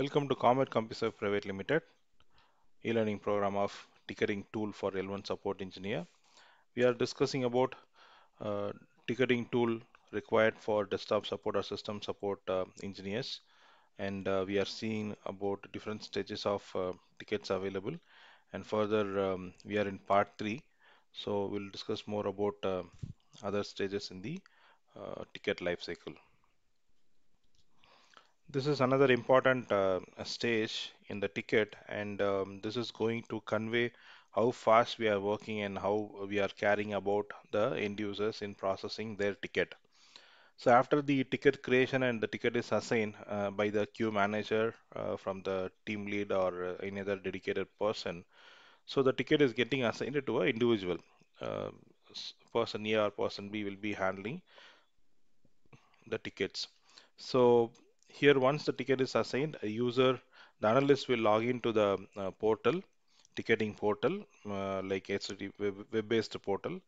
Welcome to Comet CompuServe Private Limited, e-learning program of ticketing tool for L1 support engineer. We are discussing about uh, ticketing tool required for desktop support or system support uh, engineers. And uh, we are seeing about different stages of uh, tickets available. And further, um, we are in part three. So we'll discuss more about uh, other stages in the uh, ticket life cycle. This is another important uh, stage in the ticket, and um, this is going to convey how fast we are working and how we are caring about the end users in processing their ticket. So after the ticket creation and the ticket is assigned uh, by the queue manager uh, from the team lead or uh, any other dedicated person, so the ticket is getting assigned to an individual. Uh, person A or person B will be handling the tickets. So here once the ticket is assigned, a user, the analyst will log into the uh, portal, ticketing portal, uh, like HTTP web-based portal,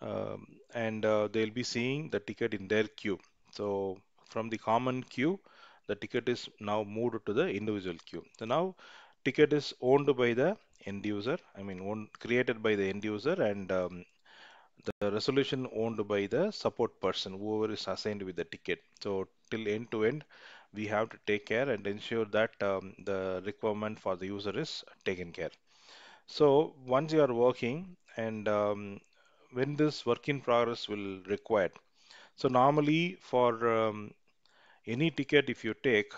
um, and uh, they'll be seeing the ticket in their queue. So from the common queue, the ticket is now moved to the individual queue. So now ticket is owned by the end user, I mean owned, created by the end user and um, the resolution owned by the support person whoever is assigned with the ticket. So till end to end we have to take care and ensure that um, the requirement for the user is taken care so once you are working and um, when this work in progress will require so normally for um, any ticket if you take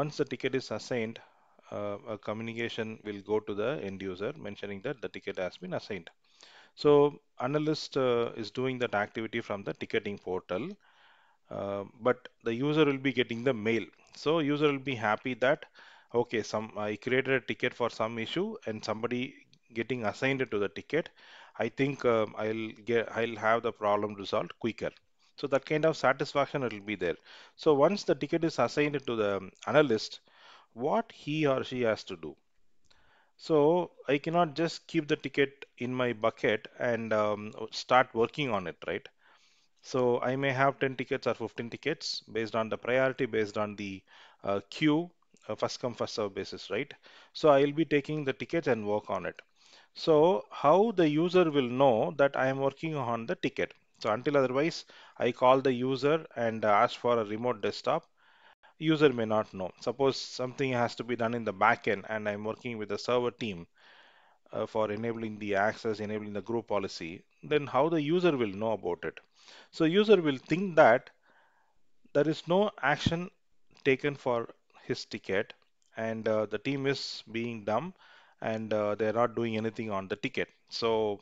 once the ticket is assigned uh, a communication will go to the end user mentioning that the ticket has been assigned so analyst uh, is doing that activity from the ticketing portal uh, but the user will be getting the mail so user will be happy that okay some i created a ticket for some issue and somebody getting assigned to the ticket i think um, i'll get i'll have the problem resolved quicker so that kind of satisfaction will be there so once the ticket is assigned to the um, analyst what he or she has to do so i cannot just keep the ticket in my bucket and um, start working on it right so I may have 10 tickets or 15 tickets based on the priority, based on the uh, queue, uh, first come first serve basis, right? So I'll be taking the tickets and work on it. So how the user will know that I am working on the ticket. So until otherwise, I call the user and ask for a remote desktop. User may not know. Suppose something has to be done in the backend and I'm working with the server team uh, for enabling the access, enabling the group policy, then how the user will know about it. So user will think that there is no action taken for his ticket and uh, the team is being dumb and uh, they're not doing anything on the ticket. So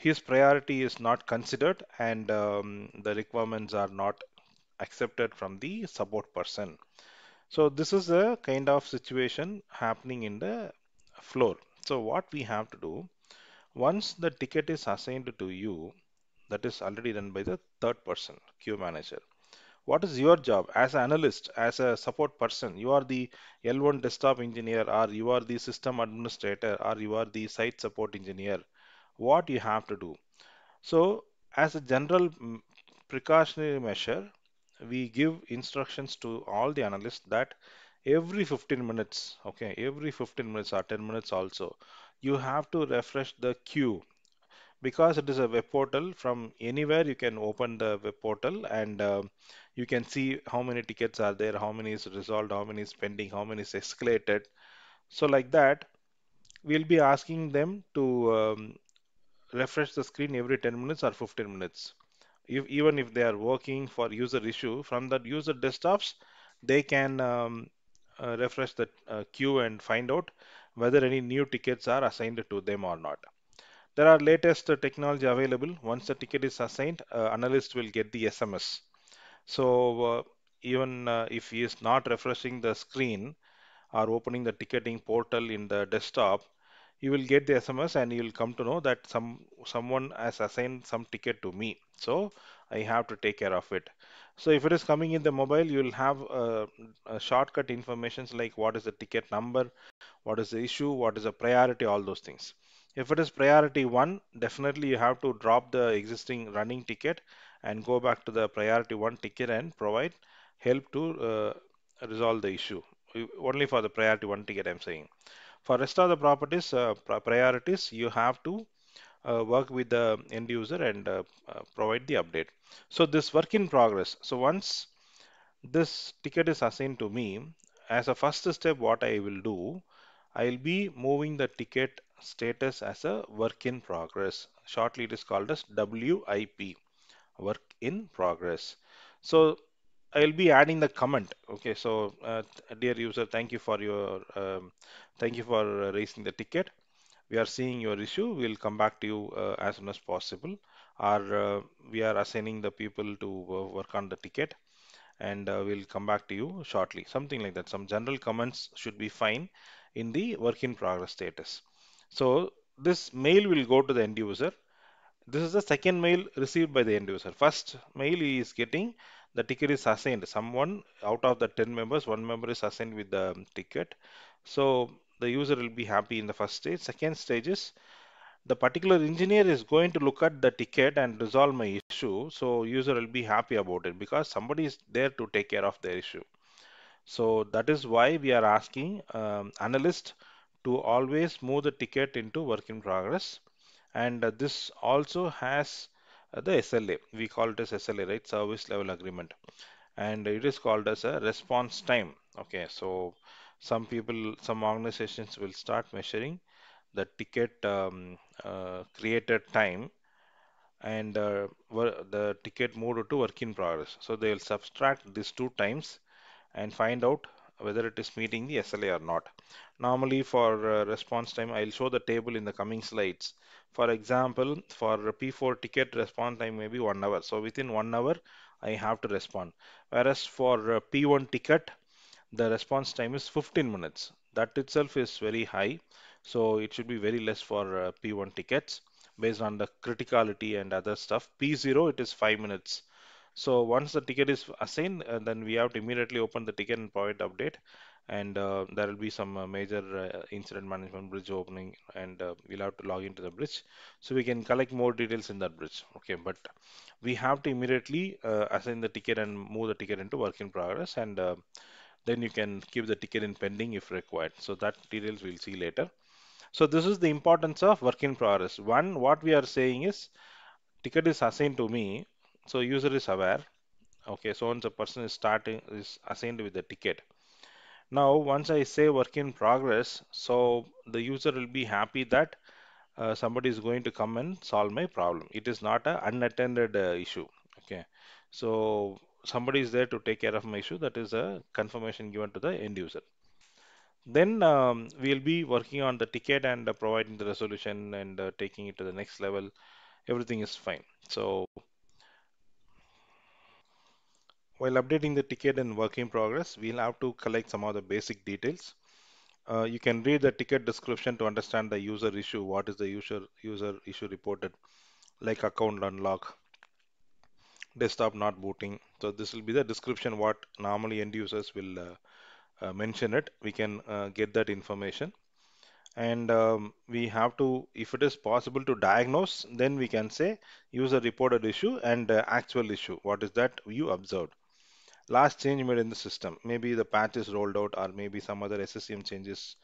his priority is not considered and um, the requirements are not accepted from the support person. So this is a kind of situation happening in the floor. So what we have to do, once the ticket is assigned to you, that is already done by the third person queue manager what is your job as an analyst as a support person you are the l1 desktop engineer or you are the system administrator or you are the site support engineer what you have to do so as a general mm, precautionary measure we give instructions to all the analysts that every 15 minutes okay every 15 minutes or 10 minutes also you have to refresh the queue because it is a web portal from anywhere you can open the web portal and uh, you can see how many tickets are there how many is resolved how many is pending how many is escalated so like that we'll be asking them to um, refresh the screen every 10 minutes or 15 minutes if, even if they are working for user issue from the user desktops they can um, uh, refresh the uh, queue and find out whether any new tickets are assigned to them or not there are latest technology available. Once the ticket is assigned, uh, analyst will get the SMS. So uh, even uh, if he is not refreshing the screen or opening the ticketing portal in the desktop, you will get the SMS and you will come to know that some someone has assigned some ticket to me. So I have to take care of it. So if it is coming in the mobile, you will have uh, shortcut informations like what is the ticket number, what is the issue, what is the priority, all those things. If it is priority 1, definitely you have to drop the existing running ticket and go back to the priority 1 ticket and provide help to uh, resolve the issue. Only for the priority 1 ticket I'm saying. For rest of the properties, uh, priorities, you have to uh, work with the end user and uh, uh, provide the update. So this work in progress. So once this ticket is assigned to me, as a first step what I will do, I will be moving the ticket status as a work in progress. Shortly it is called as WIP, work in progress. So I'll be adding the comment. Okay, so uh, dear user, thank you for your, um, thank you for raising the ticket. We are seeing your issue. We'll come back to you uh, as soon as possible. Or uh, we are assigning the people to uh, work on the ticket and uh, we'll come back to you shortly. Something like that. Some general comments should be fine in the work in progress status. So this mail will go to the end user. This is the second mail received by the end user. First mail he is getting the ticket is assigned. Someone out of the 10 members, one member is assigned with the ticket. So the user will be happy in the first stage. Second stage is the particular engineer is going to look at the ticket and resolve my issue. So user will be happy about it because somebody is there to take care of their issue. So that is why we are asking um, analyst to always move the ticket into work in progress and uh, this also has uh, the SLA we call it as SLA right service level agreement and it is called as a response time okay so some people some organizations will start measuring the ticket um, uh, created time and uh, the ticket moved to work in progress so they will subtract these two times and find out whether it is meeting the SLA or not. Normally for uh, response time, I'll show the table in the coming slides. For example, for P4 ticket response time may be one hour. So within one hour, I have to respond. Whereas for P1 ticket, the response time is 15 minutes. That itself is very high. So it should be very less for uh, P1 tickets based on the criticality and other stuff. P0, it is 5 minutes so once the ticket is assigned, uh, then we have to immediately open the ticket and provide update. And uh, there will be some uh, major uh, incident management bridge opening, and uh, we'll have to log into the bridge. So we can collect more details in that bridge. Okay, but we have to immediately uh, assign the ticket and move the ticket into work in progress, and then you can keep the ticket in pending if required. So that details we'll see later. So this is the importance of work in progress. One, what we are saying is ticket is assigned to me so user is aware okay so once a person is starting is assigned with the ticket now once i say work in progress so the user will be happy that uh, somebody is going to come and solve my problem it is not an unattended uh, issue okay so somebody is there to take care of my issue that is a confirmation given to the end user then um, we'll be working on the ticket and uh, providing the resolution and uh, taking it to the next level everything is fine so while updating the ticket in work in progress, we'll have to collect some of the basic details. Uh, you can read the ticket description to understand the user issue. What is the user user issue reported, like account unlock, desktop not booting. So this will be the description what normally end users will uh, uh, mention it. We can uh, get that information, and um, we have to, if it is possible, to diagnose. Then we can say user reported issue and uh, actual issue. What is that you observed? last change made in the system. Maybe the patch is rolled out or maybe some other SSM changes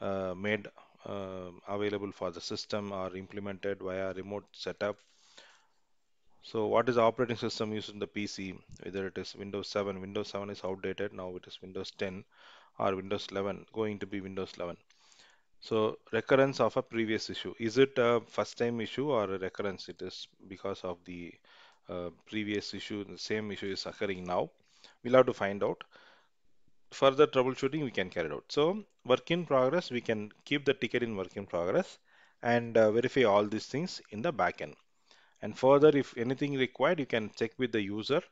uh, made uh, available for the system or implemented via remote setup. So what is the operating system used in the PC? Whether it is Windows 7, Windows 7 is outdated, now it is Windows 10 or Windows 11, going to be Windows 11. So recurrence of a previous issue. Is it a first time issue or a recurrence? It is because of the uh, previous issue, the same issue is occurring now we'll have to find out further troubleshooting we can carry out so work in progress we can keep the ticket in work in progress and uh, verify all these things in the backend and further if anything required you can check with the user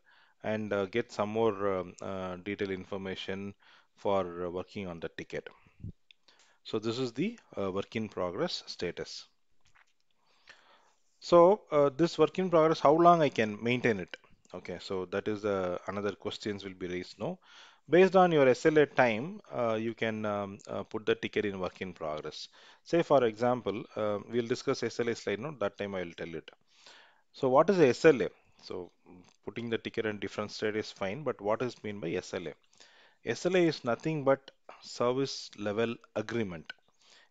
and uh, get some more um, uh, detailed information for uh, working on the ticket so this is the uh, work in progress status so uh, this work in progress how long I can maintain it Okay, so that is the uh, another questions will be raised now. Based on your SLA time, uh, you can um, uh, put the ticket in work in progress. Say for example, uh, we'll discuss SLA slide now, that time I will tell it. So what is SLA? So putting the ticket in different state is fine, but what is mean by SLA? SLA is nothing but service level agreement.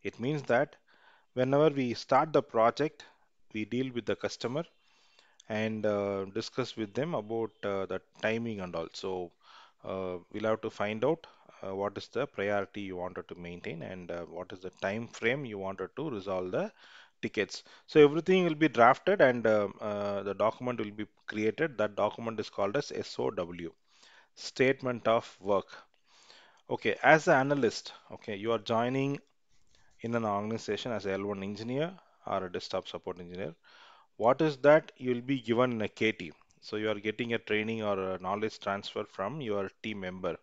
It means that whenever we start the project, we deal with the customer and uh, discuss with them about uh, the timing and all. So uh, we'll have to find out uh, what is the priority you wanted to maintain and uh, what is the time frame you wanted to resolve the tickets. So everything will be drafted and uh, uh, the document will be created. That document is called as SOW, Statement of Work. Okay, as an analyst, okay, you are joining in an organization as L1 engineer or a desktop support engineer what is that you'll be given a KT. So you are getting a training or a knowledge transfer from your team member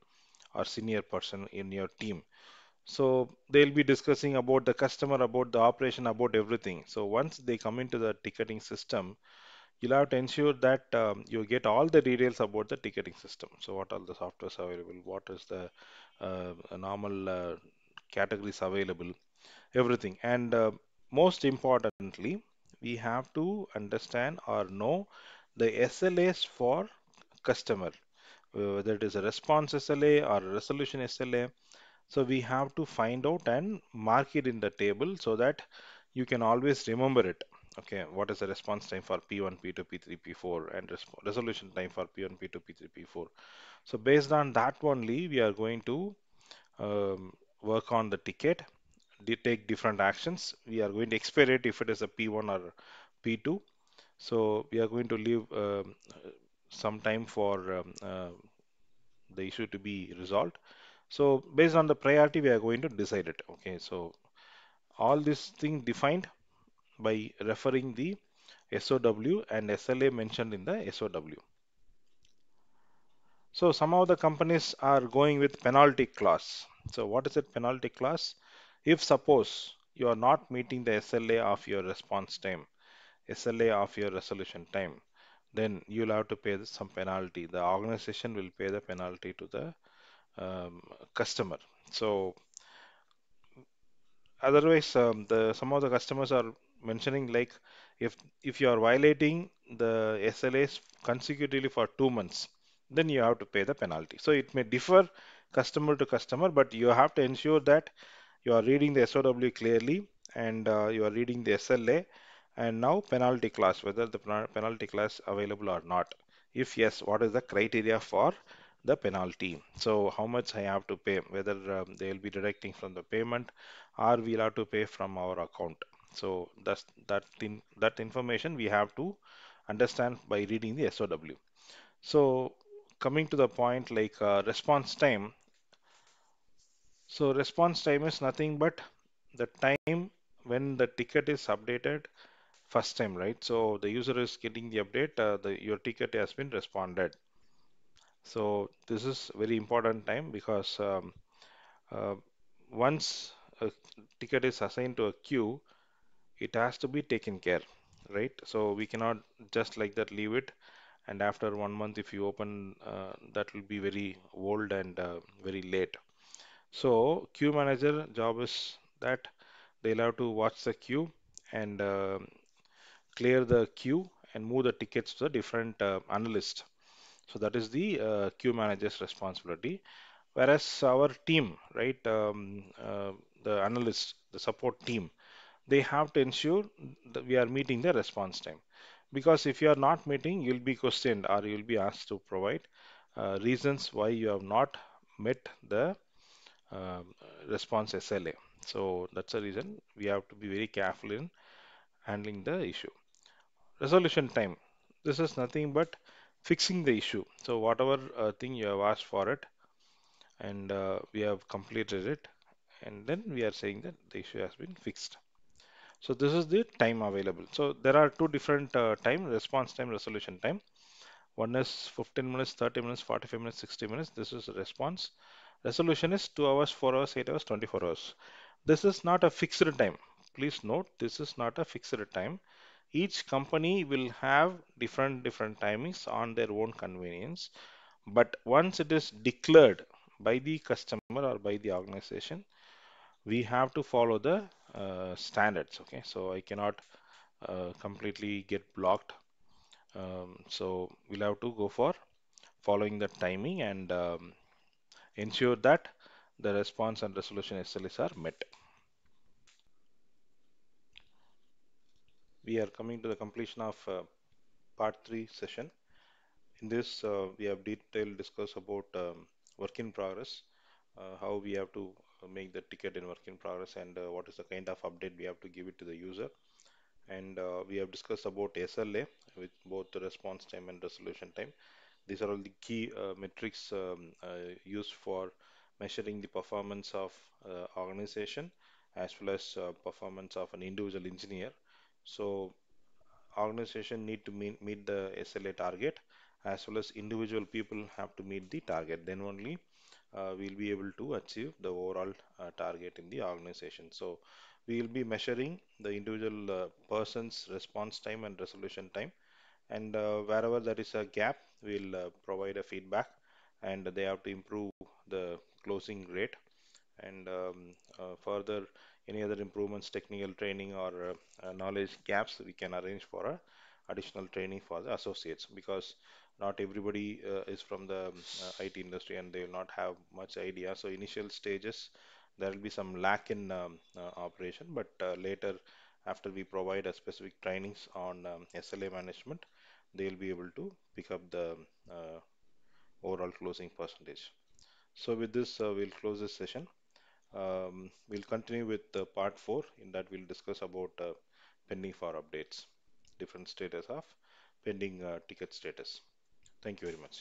or senior person in your team. So they'll be discussing about the customer, about the operation, about everything. So once they come into the ticketing system, you'll have to ensure that um, you get all the details about the ticketing system. So what all the softwares available, what is the uh, normal uh, categories available, everything. And uh, most importantly, we have to understand or know the SLAs for customer, whether it is a response SLA or a resolution SLA. So we have to find out and mark it in the table so that you can always remember it. Okay, what is the response time for P1, P2, P3, P4 and resolution time for P1, P2, P3, P4. So based on that only, we are going to um, work on the ticket take different actions. We are going to expire it if it is a P1 or P2. So we are going to leave uh, some time for um, uh, the issue to be resolved. So based on the priority, we are going to decide it. Okay, so all this thing defined by referring the SOW and SLA mentioned in the SOW. So some of the companies are going with penalty clause. So what is it? penalty clause? If suppose you are not meeting the SLA of your response time, SLA of your resolution time, then you'll have to pay some penalty. The organization will pay the penalty to the um, customer. So otherwise, um, the some of the customers are mentioning like if if you are violating the SLAs consecutively for two months, then you have to pay the penalty. So it may differ customer to customer, but you have to ensure that you are reading the SOW clearly and uh, you are reading the SLA and now penalty class whether the penalty class available or not if yes what is the criteria for the penalty so how much I have to pay whether um, they will be deducting from the payment or we'll have to pay from our account so that's that that information we have to understand by reading the SOW so coming to the point like uh, response time so response time is nothing but the time when the ticket is updated first time, right? So the user is getting the update, uh, the, your ticket has been responded. So this is very important time because um, uh, once a ticket is assigned to a queue, it has to be taken care, right? So we cannot just like that leave it. And after one month, if you open, uh, that will be very old and uh, very late. So queue manager job is that they'll have to watch the queue and uh, clear the queue and move the tickets to the different uh, analysts. So that is the uh, queue manager's responsibility. Whereas our team, right, um, uh, the analysts, the support team, they have to ensure that we are meeting the response time. Because if you are not meeting, you'll be questioned or you'll be asked to provide uh, reasons why you have not met the um, response SLA. So that's the reason we have to be very careful in handling the issue. Resolution time. This is nothing but fixing the issue. So whatever uh, thing you have asked for it and uh, we have completed it and then we are saying that the issue has been fixed. So this is the time available. So there are two different uh, time response time resolution time. One is 15 minutes, 30 minutes, 45 minutes, 60 minutes. This is response resolution is 2 hours 4 hours 8 hours 24 hours this is not a fixed time please note this is not a fixed time each company will have different different timings on their own convenience but once it is declared by the customer or by the organization we have to follow the uh, standards okay so i cannot uh, completely get blocked um, so we'll have to go for following the timing and um, ensure that the response and resolution SLAs are met. We are coming to the completion of uh, part 3 session. In this, uh, we have detailed discuss about um, work in progress, uh, how we have to uh, make the ticket in work in progress and uh, what is the kind of update we have to give it to the user. And uh, we have discussed about SLA with both the response time and resolution time. These are all the key uh, metrics um, uh, used for measuring the performance of uh, organization as well as performance of an individual engineer. So organization need to meet, meet the SLA target as well as individual people have to meet the target then only uh, we'll be able to achieve the overall uh, target in the organization so we will be measuring the individual uh, person's response time and resolution time and wherever there is a gap will uh, provide a feedback and they have to improve the closing rate and um, uh, further any other improvements technical training or uh, uh, knowledge gaps we can arrange for a uh, additional training for the associates because not everybody is from the um, IT industry and they will not have much idea so initial stages there will be some lack in um, operation but later after we provide a specific trainings on um, SLA management they'll be able to pick up the uh, overall closing percentage. So with this, uh, we'll close this session. Um, we'll continue with uh, part 4 in that we'll discuss about uh, pending for updates, different status of pending uh, ticket status. Thank you very much.